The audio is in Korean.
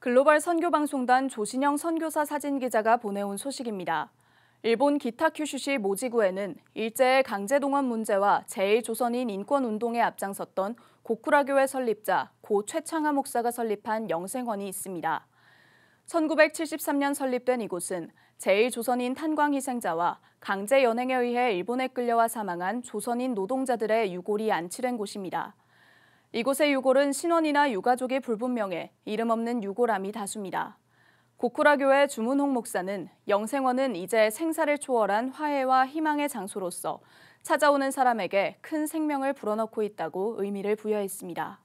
글로벌 선교방송단 조신영 선교사 사진기자가 보내온 소식입니다. 일본 기타 큐슈시 모지구에는 일제의 강제동원 문제와 제1조선인 인권운동에 앞장섰던 고쿠라교회 설립자 고 최창하 목사가 설립한 영생원이 있습니다. 1973년 설립된 이곳은 제1조선인 탄광 희생자와 강제 연행에 의해 일본에 끌려와 사망한 조선인 노동자들의 유골이 안치된 곳입니다. 이곳의 유골은 신원이나 유가족의 불분명에 이름 없는 유골암이 다수입니다. 고쿠라교회 주문홍 목사는 영생원은 이제 생사를 초월한 화해와 희망의 장소로서 찾아오는 사람에게 큰 생명을 불어넣고 있다고 의미를 부여했습니다.